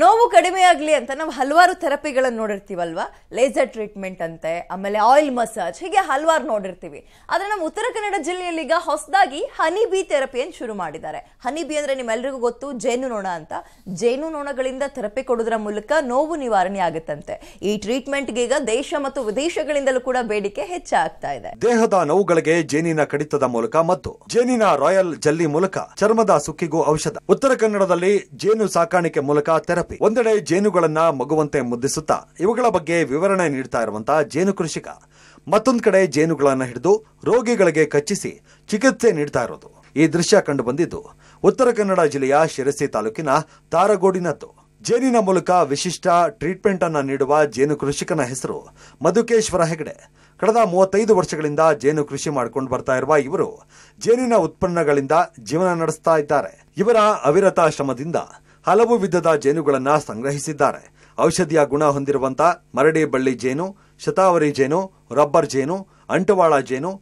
ನೋವು ಕಡಿಮೆ ಆಗ್ಲಿ ಅಂತ ನಾವು ಹಲವಾರು ಥೆರಪಿಗಳನ್ನು ನೋಡಿರ್ತೀವಲ್ವಾ ಲೇಸರ್ ಟ್ರೀಟ್ಮೆಂಟ್ ಅಂತೆ ಆಮೇಲೆ ಆಯಿಲ್ ಮಸಾಜ್ ಹೀಗೆ ಹಲವಾರು ನೋಡಿರ್ತೀವಿ ಆದರೆ ನಮ್ಮ ಉತ್ತರ ಕನ್ನಡ ಜಿಲ್ಲೆಯಲ್ಲಿ ಈಗ ಹೊಸದಾಗಿ ಹನಿ ಬಿ ಥೆರಪಿಯನ್ನು ಶುರು ಮಾಡಿದ್ದಾರೆ ಹನಿ ಬಿ ಅಂದರೆ ನಿಮ್ಮೆಲ್ಲರಿಗೂ ಗೊತ್ತು ಜೇನು ನೋಣ ಅಂತ ಜೇನು ನೋಣಗಳಿಂದ ಥೆರಪಿ ಕೊಡೋದ್ರ ಮೂಲಕ ನೋವು ನಿವಾರಣೆ ಆಗುತ್ತಂತೆ ಈ ಟ್ರೀಟ್ಮೆಂಟ್ಗೆ ಈಗ ದೇಶ ಮತ್ತು ವಿದೇಶಗಳಿಂದಲೂ ಕೂಡ ಬೇಡಿಕೆ ಹೆಚ್ಚಾಗ್ತಾ ಇದೆ ದೇಹದ ನೋವುಗಳಿಗೆ ಜೇನಿನ ಕಡಿತದ ಮೂಲಕ ಮತ್ತು ಜೇನಿನ ರಾಯಲ್ ಜಲ್ಲಿ ಮೂಲಕ ಚರ್ಮದ ಸುಕ್ಕಿಗೂ ಔಷಧ ಉತ್ತರ ಕನ್ನಡದಲ್ಲಿ ಜೇನು ಸಾಕಾಣಿಕೆ ಮೂಲಕ ಥೆರಪಿ ಒಂದೆಡೆ ಜೇನುಗಳನ್ನ ಮಗುವಂತೆ ಮುದ್ದಿಸುತ್ತಾ ಇವುಗಳ ಬಗ್ಗೆ ವಿವರಣೆ ನೀಡ್ತಾ ಇರುವಂತಹ ಜೇನು ಕೃಷಿಕ ಮತ್ತೊಂದು ಕಡೆ ಜೇನುಗಳನ್ನು ಹಿಡಿದು ರೋಗಿಗಳಿಗೆ ಕಚ್ಚಿಸಿ ಚಿಕಿತ್ಸೆ ನೀಡ್ತಾ ಇರೋದು ಈ ದೃಶ್ಯ ಕಂಡು ಬಂದಿದ್ದು ಉತ್ತರ ಕನ್ನಡ ಜಿಲ್ಲೆಯ ಶಿರಸಿ ತಾಲೂಕಿನ ತಾರಗೋಡಿನದ್ದು ಜೇನಿನ ಮೂಲಕ ವಿಶಿಷ್ಟ ಟ್ರೀಟ್ಮೆಂಟ್ ಅನ್ನು ನೀಡುವ ಜೇನು ಕೃಷಿಕನ ಹೆಸರು ಮಧುಕೇಶ್ವರ ಹೆಗಡೆ ಕಳೆದ ಮೂವತ್ತೈದು ವರ್ಷಗಳಿಂದ ಜೇನು ಕೃಷಿ ಮಾಡಿಕೊಂಡು ಬರ್ತಾ ಇರುವ ಇವರು ಜೇನಿನ ಉತ್ಪನ್ನಗಳಿಂದ ಜೀವನ ನಡೆಸ್ತಾ ಇದ್ದಾರೆ ಇವರ ಅವಿರತ ಶ್ರಮದಿಂದ ಹಲವು ವಿಧದ ಜೇನುಗಳನ್ನು ಸಂಗ್ರಹಿಸಿದ್ದಾರೆ ಔಷಧಿಯ ಗುಣ ಹೊಂದಿರುವಂಥ ಮರಡಿ ಬಳ್ಳಿ ಜೇನು ಶತಾವರಿ ಜೇನು ರಬ್ಬರ್ ಜೇನು ಅಂಟವಾಳ ಜೇನು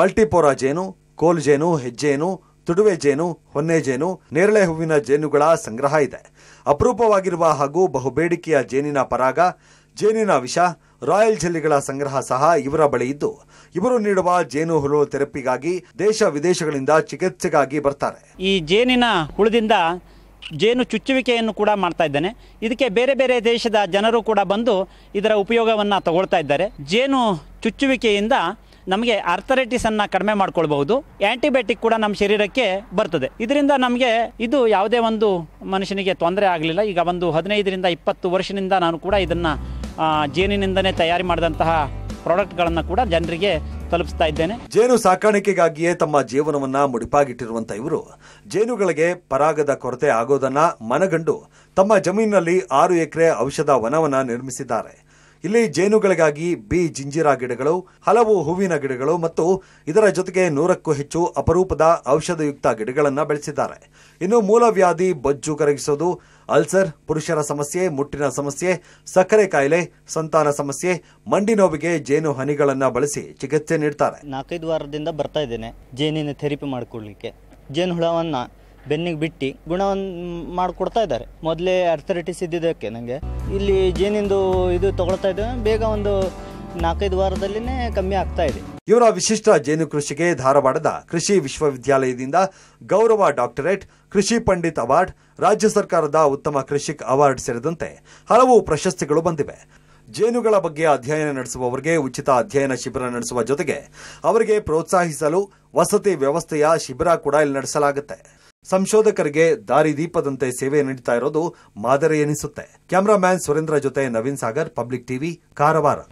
ಮಲ್ಟಿಪೋರಾ ಜೇನು ಕೋಲ್ ಜೇನು ಹೆಜ್ಜೇನು ತುಡುವೆ ಜೇನು ಹೊನ್ನೆ ಜೇನು ನೇರಳೆ ಹೂವಿನ ಜೇನುಗಳ ಸಂಗ್ರಹ ಇದೆ ಅಪರೂಪವಾಗಿರುವ ಹಾಗೂ ಬಹುಬೇಡಿಕೆಯ ಜೇನಿನ ಪರಾಗ ಜೇನಿನ ವಿಷ ರಾಯಲ್ ಜೆಲ್ಲಿಗಳ ಸಂಗ್ರಹ ಸಹ ಇವರ ಬಳಿ ಇದ್ದು ಇವರು ನೀಡುವ ಜೇನು ಹುಳು ಥೆರಪಿಗಾಗಿ ದೇಶ ವಿದೇಶಗಳಿಂದ ಚಿಕಿತ್ಸೆಗಾಗಿ ಬರ್ತಾರೆ ಈ ಜೇನಿನ ಹುಳದಿಂದ ಜೇನು ಚುಚ್ಚುವಿಕೆಯನ್ನು ಕೂಡ ಮಾಡ್ತಾ ಇದ್ದಾನೆ ಇದಕ್ಕೆ ಬೇರೆ ಬೇರೆ ದೇಶದ ಜನರು ಕೂಡ ಬಂದು ಇದರ ಉಪಯೋಗವನ್ನು ತಗೊಳ್ತಾ ಇದ್ದಾರೆ ಜೇನು ಚುಚ್ಚುವಿಕೆಯಿಂದ ನಮಗೆ ಅರ್ಥರೈಟಿಸನ್ನು ಕಡಿಮೆ ಮಾಡ್ಕೊಳ್ಬಹುದು ಆ್ಯಂಟಿಬಯೋಟಿಕ್ ಕೂಡ ನಮ್ಮ ಶರೀರಕ್ಕೆ ಬರ್ತದೆ ಇದರಿಂದ ನಮಗೆ ಇದು ಯಾವುದೇ ಒಂದು ಮನುಷ್ಯನಿಗೆ ತೊಂದರೆ ಆಗಲಿಲ್ಲ ಈಗ ಒಂದು ಹದಿನೈದರಿಂದ ಇಪ್ಪತ್ತು ವರ್ಷದಿಂದ ನಾನು ಕೂಡ ಇದನ್ನು ಜೇನಿನಿಂದಲೇ ತಯಾರಿ ಮಾಡಿದಂತಹ ಪ್ರಾಡಕ್ಟ್ಗಳನ್ನು ಕೂಡ ಜನರಿಗೆ ತಲುಪಿಸ್ತಾ ಇದ್ದೇನೆ ಜೇನು ಸಾಕಾಣಿಕೆಗಾಗಿಯೇ ತಮ್ಮ ಜೀವನವನ್ನ ಮುಡಿಪಾಗಿಟ್ಟಿರುವಂತ ಇವರು ಜೇನುಗಳಿಗೆ ಪರಾಗದ ಕೊರತೆ ಆಗೋದನ್ನ ಮನಗಂಡು ತಮ್ಮ ಜಮೀನಿನಲ್ಲಿ ಆರು ಎಕರೆ ಔಷಧ ವನವನ್ನ ನಿರ್ಮಿಸಿದ್ದಾರೆ ಇಲ್ಲಿ ಜೇನುಗಳಿಗಾಗಿ ಬಿ ಜಿಂಜಿರ ಗಿಡಗಳು ಹಲವು ಹೂವಿನ ಗಿಡಗಳು ಮತ್ತು ಇದರ ಜೊತೆಗೆ ನೂರಕ್ಕೂ ಹೆಚ್ಚು ಅಪರೂಪದ ಔಷಧಯುಕ್ತ ಗಿಡಗಳನ್ನು ಬೆಳೆಸಿದ್ದಾರೆ ಇನ್ನು ಮೂಲವ್ಯಾಧಿ ಬೊಜ್ಜು ಕರಗಿಸೋದು ಅಲ್ಸರ್ ಪುರುಷರ ಸಮಸ್ಯೆ ಮುಟ್ಟಿನ ಸಮಸ್ಯೆ ಸಕ್ಕರೆ ಕಾಯಿಲೆ ಸಂತಾನ ಸಮಸ್ಯೆ ಮಂಡಿ ನೋವಿಗೆ ಜೇನು ಹನಿಗಳನ್ನು ಬಳಸಿ ಚಿಕಿತ್ಸೆ ನೀಡ್ತಾರೆ ನಾಲ್ಕೈದು ವಾರದಿಂದ ಬರ್ತಾ ಇದ್ದೇನೆ ಜೇನಿನ ಥೆರಪಿ ಮಾಡಿಕೊಳ್ಳಲಿಕ್ಕೆ ಜೇನು ಹುಳವನ್ನು ಬೆನ್ನಿಗೆ ಬಿಟ್ಟು ಗುಣವನ್ನು ಮಾಡಿಕೊಡ್ತಾ ಇದ್ದಾರೆ ಮೊದಲೇ ಅರ್ಥರೈಟಿಸ್ ಇದ್ದಿದ್ದಕ್ಕೆ ನನಗೆ ಇಲ್ಲಿ ಜೇನಿಂದು ಇದು ತಗೊಳ್ತಾ ಇದ್ದೇವೆ ಬೇಗ ಒಂದು ನಾಲ್ಕೈದು ವಾರದಲ್ಲಿನೇ ಕಮ್ಮಿ ಆಗ್ತಾ ಇದೆ ಇವರ ವಿಶಿಷ್ಟ ಜೇನು ಕೃಷಿಗೆ ಧಾರವಾಡದ ಕೃಷಿ ವಿಶ್ವವಿದ್ಯಾಲಯದಿಂದ ಗೌರವ ಡಾಕ್ಟರೇಟ್ ಕೃಷಿ ಪಂಡಿತ್ ಅವಾರ್ಡ್ ರಾಜ್ಯ ಸರ್ಕಾರದ ಉತ್ತಮ ಕೃಷಿಕ್ ಅವಾರ್ಡ್ ಸೇರಿದಂತೆ ಹಲವು ಪ್ರಶಸ್ತಿಗಳು ಬಂದಿವೆ ಜೇನುಗಳ ಬಗ್ಗೆ ಅಧ್ಯಯನ ನಡೆಸುವವರಿಗೆ ಉಚಿತ ಅಧ್ಯಯನ ಶಿಬಿರ ನಡೆಸುವ ಜೊತೆಗೆ ಅವರಿಗೆ ಪ್ರೋತ್ಸಾಹಿಸಲು ವಸತಿ ವ್ಯವಸ್ಥೆಯ ಶಿಬಿರ ಕೂಡ ಇಲ್ಲಿ ನಡೆಸಲಾಗುತ್ತೆ ಸಂಶೋಧಕರಿಗೆ ದಾರಿದೀಪದಂತೆ ಸೇವೆ ನೀಡುತ್ತಾ ಇರೋದು ಮಾದರಿ ಎನಿಸುತ್ತೆ ಕ್ಯಾಮರಾಮ್ಯಾನ್ ಸುರೇಂದ್ರ ಜೊತೆ ನವೀನ್ ಸಾಗರ್ ಪಬ್ಲಿಕ್ ಟಿವಿ ಕಾರವಾರ